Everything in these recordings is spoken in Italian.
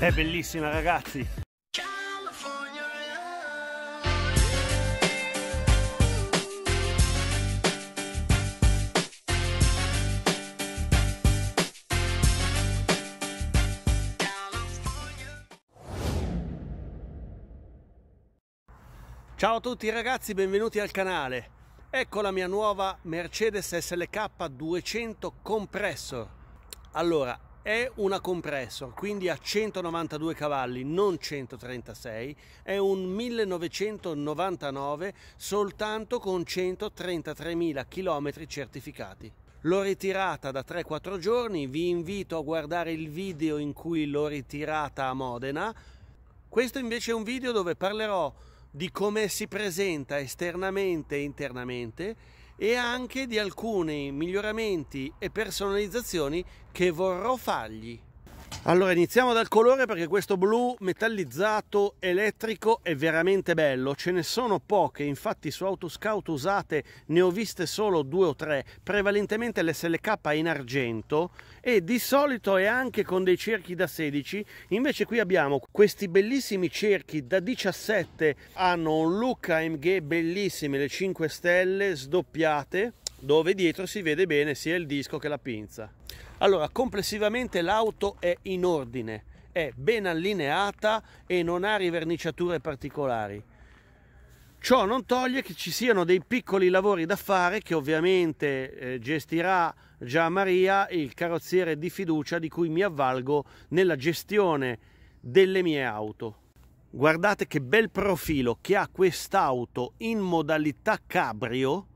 È bellissima ragazzi, Ciao a tutti ragazzi, benvenuti al canale. Ecco la mia nuova Mercedes SLK 200 Compressor. Allora, è una compressor, quindi a 192 cavalli, non 136, è un 1999 soltanto con 133.000 km certificati. L'ho ritirata da 3-4 giorni, vi invito a guardare il video in cui l'ho ritirata a Modena. Questo invece è un video dove parlerò di come si presenta esternamente e internamente e anche di alcuni miglioramenti e personalizzazioni che vorrò fargli. Allora iniziamo dal colore perché questo blu metallizzato elettrico è veramente bello, ce ne sono poche, infatti su Autoscout usate ne ho viste solo due o tre, prevalentemente l'SLK in argento e di solito è anche con dei cerchi da 16, invece qui abbiamo questi bellissimi cerchi da 17, hanno un look AMG bellissimi, le 5 stelle sdoppiate, dove dietro si vede bene sia il disco che la pinza. Allora, complessivamente l'auto è in ordine, è ben allineata e non ha riverniciature particolari. Ciò non toglie che ci siano dei piccoli lavori da fare che ovviamente eh, gestirà già Maria, il carrozziere di fiducia di cui mi avvalgo nella gestione delle mie auto. Guardate che bel profilo che ha quest'auto in modalità cabrio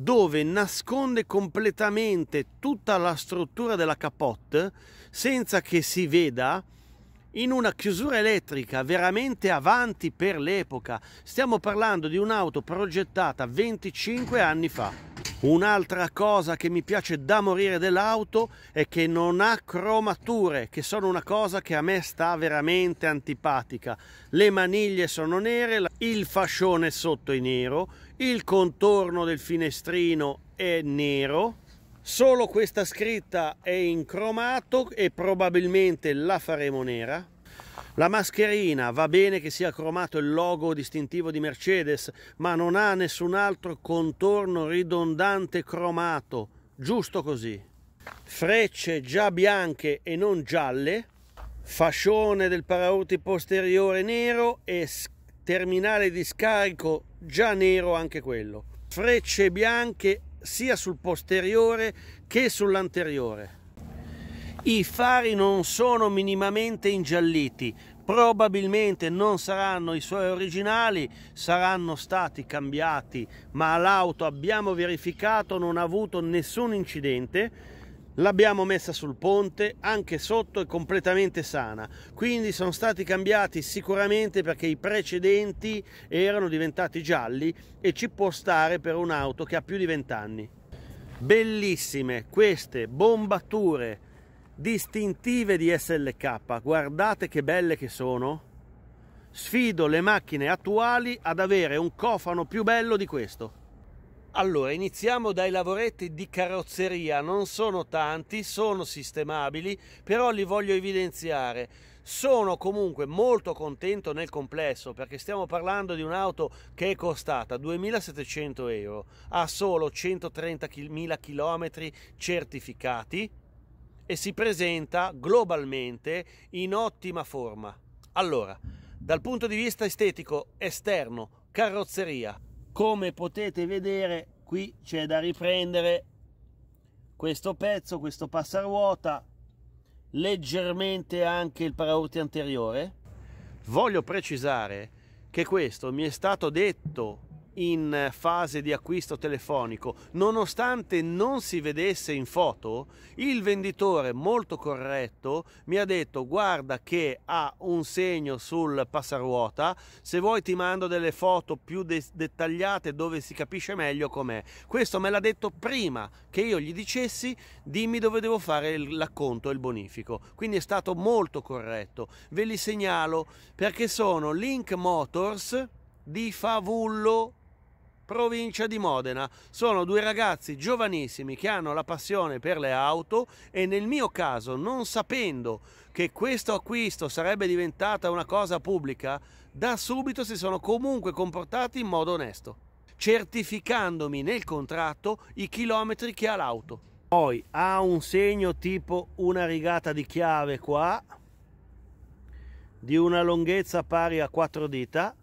dove nasconde completamente tutta la struttura della capote senza che si veda in una chiusura elettrica veramente avanti per l'epoca. Stiamo parlando di un'auto progettata 25 anni fa. Un'altra cosa che mi piace da morire dell'auto è che non ha cromature, che sono una cosa che a me sta veramente antipatica. Le maniglie sono nere, il fascione sotto è nero, il contorno del finestrino è nero solo questa scritta è in cromato e probabilmente la faremo nera la mascherina va bene che sia cromato il logo distintivo di Mercedes ma non ha nessun altro contorno ridondante cromato giusto così frecce già bianche e non gialle fascione del paraurti posteriore nero e terminale di scarico già nero anche quello. Frecce bianche sia sul posteriore che sull'anteriore. I fari non sono minimamente ingialliti, probabilmente non saranno i suoi originali, saranno stati cambiati, ma l'auto abbiamo verificato non ha avuto nessun incidente L'abbiamo messa sul ponte, anche sotto è completamente sana, quindi sono stati cambiati sicuramente perché i precedenti erano diventati gialli e ci può stare per un'auto che ha più di 20 anni. Bellissime queste bombature distintive di SLK, guardate che belle che sono. Sfido le macchine attuali ad avere un cofano più bello di questo. Allora, iniziamo dai lavoretti di carrozzeria, non sono tanti, sono sistemabili, però li voglio evidenziare. Sono comunque molto contento nel complesso perché stiamo parlando di un'auto che è costata 2.700 euro, ha solo 130.000 km certificati e si presenta globalmente in ottima forma. Allora, dal punto di vista estetico esterno, carrozzeria, come potete vedere qui c'è da riprendere questo pezzo, questo passaruota, leggermente anche il paraurti anteriore. Voglio precisare che questo mi è stato detto in fase di acquisto telefonico, nonostante non si vedesse in foto, il venditore molto corretto mi ha detto guarda che ha un segno sul passaruota, se vuoi ti mando delle foto più de dettagliate dove si capisce meglio com'è. Questo me l'ha detto prima che io gli dicessi dimmi dove devo fare l'acconto e il bonifico. Quindi è stato molto corretto. Ve li segnalo perché sono Link Motors di Favullo provincia di Modena. Sono due ragazzi giovanissimi che hanno la passione per le auto e nel mio caso, non sapendo che questo acquisto sarebbe diventata una cosa pubblica, da subito si sono comunque comportati in modo onesto, certificandomi nel contratto i chilometri che ha l'auto. Poi ha un segno tipo una rigata di chiave qua, di una lunghezza pari a quattro dita,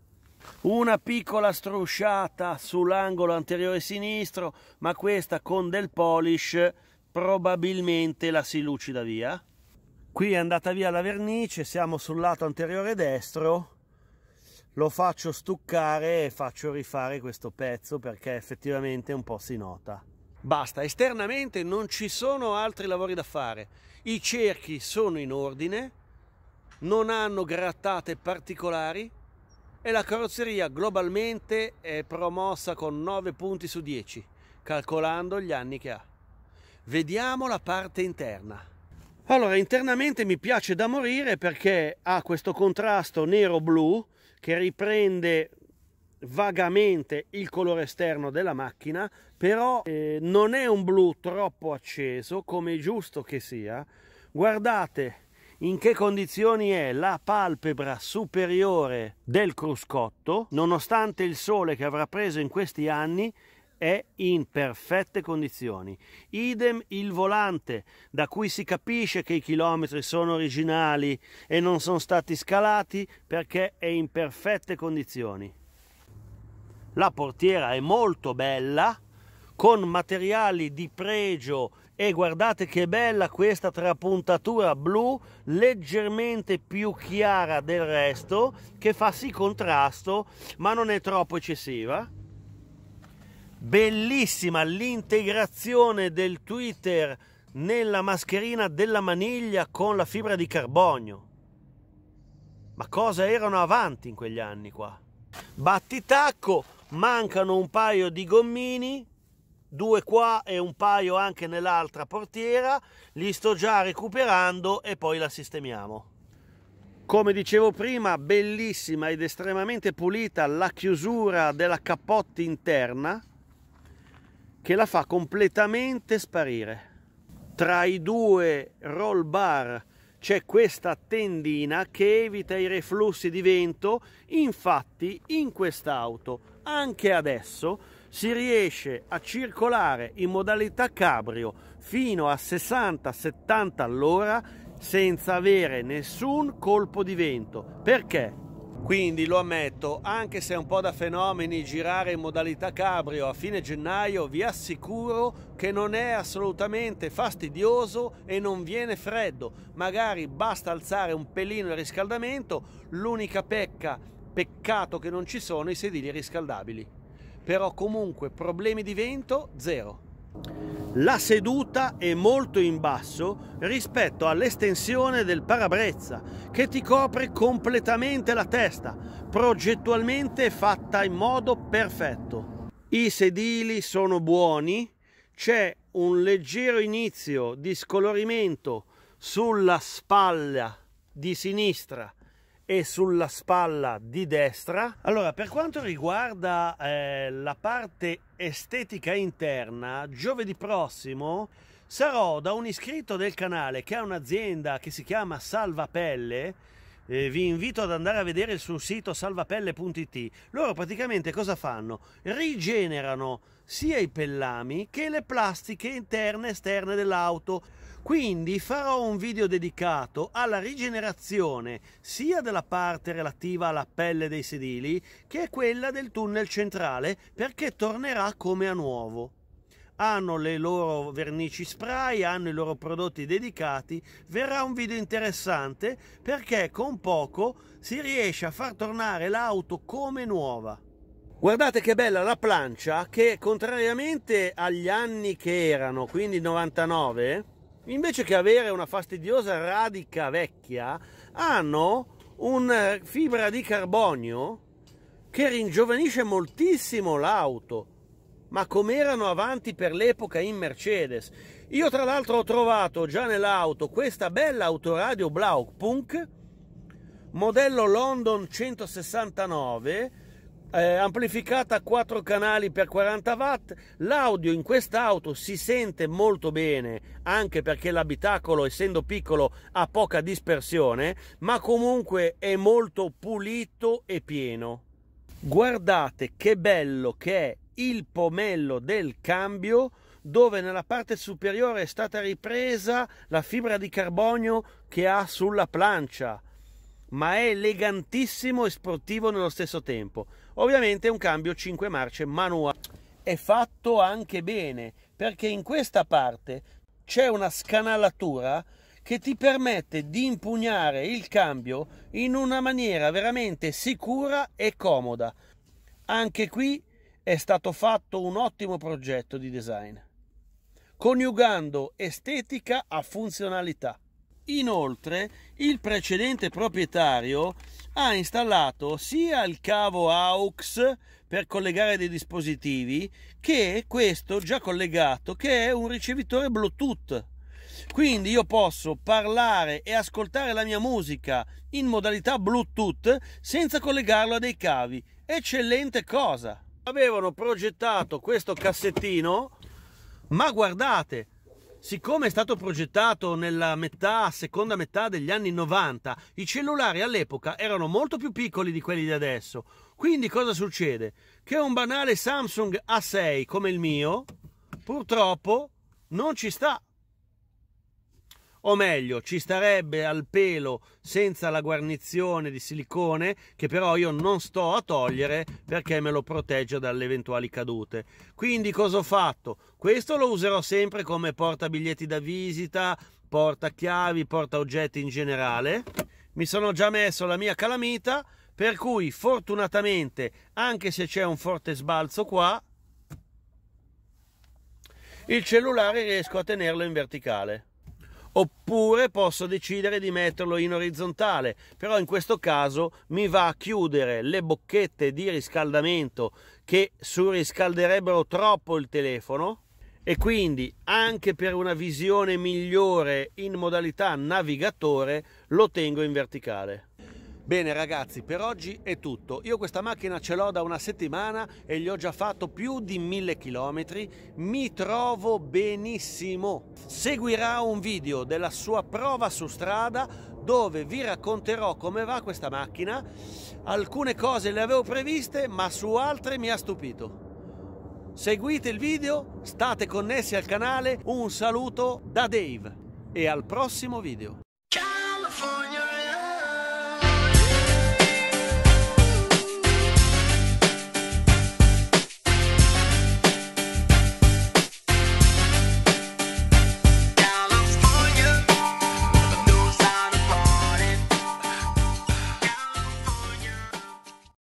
una piccola strusciata sull'angolo anteriore sinistro ma questa con del polish probabilmente la si lucida via qui è andata via la vernice siamo sul lato anteriore destro lo faccio stuccare e faccio rifare questo pezzo perché effettivamente un po' si nota basta esternamente non ci sono altri lavori da fare i cerchi sono in ordine non hanno grattate particolari e la carrozzeria globalmente è promossa con 9 punti su 10, calcolando gli anni che ha. Vediamo la parte interna. Allora, internamente mi piace da morire perché ha questo contrasto nero-blu che riprende vagamente il colore esterno della macchina, però eh, non è un blu troppo acceso, come è giusto che sia. Guardate in che condizioni è la palpebra superiore del cruscotto, nonostante il sole che avrà preso in questi anni, è in perfette condizioni. Idem il volante, da cui si capisce che i chilometri sono originali e non sono stati scalati perché è in perfette condizioni. La portiera è molto bella, con materiali di pregio e guardate che bella questa trapuntatura blu leggermente più chiara del resto che fa sì contrasto ma non è troppo eccessiva bellissima l'integrazione del twitter nella mascherina della maniglia con la fibra di carbonio ma cosa erano avanti in quegli anni qua battitacco mancano un paio di gommini due qua e un paio anche nell'altra portiera, li sto già recuperando e poi la sistemiamo. Come dicevo prima, bellissima ed estremamente pulita la chiusura della cappotta interna che la fa completamente sparire. Tra i due roll bar c'è questa tendina che evita i reflussi di vento, infatti in quest'auto anche adesso si riesce a circolare in modalità cabrio fino a 60-70 all'ora senza avere nessun colpo di vento. Perché? Quindi lo ammetto, anche se è un po' da fenomeni girare in modalità cabrio a fine gennaio, vi assicuro che non è assolutamente fastidioso e non viene freddo. Magari basta alzare un pelino il riscaldamento, l'unica pecca, peccato che non ci sono i sedili riscaldabili però comunque problemi di vento zero. La seduta è molto in basso rispetto all'estensione del parabrezza che ti copre completamente la testa, progettualmente fatta in modo perfetto. I sedili sono buoni, c'è un leggero inizio di scolorimento sulla spalla di sinistra e sulla spalla di destra. Allora, per quanto riguarda eh, la parte estetica interna, giovedì prossimo sarò da un iscritto del canale che ha un'azienda che si chiama Salvapelle. Eh, vi invito ad andare a vedere sul sito salvapelle.it. Loro praticamente cosa fanno? Rigenerano sia i pellami che le plastiche interne e esterne dell'auto. Quindi farò un video dedicato alla rigenerazione sia della parte relativa alla pelle dei sedili che quella del tunnel centrale perché tornerà come a nuovo hanno le loro vernici spray, hanno i loro prodotti dedicati, verrà un video interessante perché con poco si riesce a far tornare l'auto come nuova. Guardate che bella la plancia che contrariamente agli anni che erano, quindi 99, invece che avere una fastidiosa radica vecchia, hanno una eh, fibra di carbonio che ringiovanisce moltissimo l'auto. Ma come erano avanti per l'epoca in Mercedes. Io tra l'altro ho trovato già nell'auto questa bella autoradio Blaupunk, modello London 169, eh, amplificata a 4 canali per 40 watt. L'audio in quest'auto si sente molto bene, anche perché l'abitacolo, essendo piccolo, ha poca dispersione, ma comunque è molto pulito e pieno. Guardate che bello che è il pomello del cambio dove nella parte superiore è stata ripresa la fibra di carbonio che ha sulla plancia ma è elegantissimo e sportivo nello stesso tempo. Ovviamente è un cambio 5 marce manuale. È fatto anche bene perché in questa parte c'è una scanalatura che ti permette di impugnare il cambio in una maniera veramente sicura e comoda. Anche qui è stato fatto un ottimo progetto di design, coniugando estetica a funzionalità. Inoltre, il precedente proprietario ha installato sia il cavo AUX per collegare dei dispositivi che questo già collegato che è un ricevitore Bluetooth. Quindi io posso parlare e ascoltare la mia musica in modalità Bluetooth senza collegarlo a dei cavi. Eccellente cosa! Avevano progettato questo cassettino, ma guardate, Siccome è stato progettato nella metà, seconda metà degli anni 90, i cellulari all'epoca erano molto più piccoli di quelli di adesso. Quindi cosa succede? Che un banale Samsung A6 come il mio, purtroppo, non ci sta o meglio ci starebbe al pelo senza la guarnizione di silicone che però io non sto a togliere perché me lo protegge dalle eventuali cadute quindi cosa ho fatto questo lo userò sempre come portabiglietti da visita porta chiavi porta oggetti in generale mi sono già messo la mia calamita per cui fortunatamente anche se c'è un forte sbalzo qua il cellulare riesco a tenerlo in verticale oppure posso decidere di metterlo in orizzontale, però in questo caso mi va a chiudere le bocchette di riscaldamento che surriscalderebbero troppo il telefono e quindi anche per una visione migliore in modalità navigatore lo tengo in verticale. Bene ragazzi, per oggi è tutto. Io questa macchina ce l'ho da una settimana e gli ho già fatto più di mille chilometri. Mi trovo benissimo. Seguirà un video della sua prova su strada dove vi racconterò come va questa macchina. Alcune cose le avevo previste, ma su altre mi ha stupito. Seguite il video, state connessi al canale. Un saluto da Dave e al prossimo video.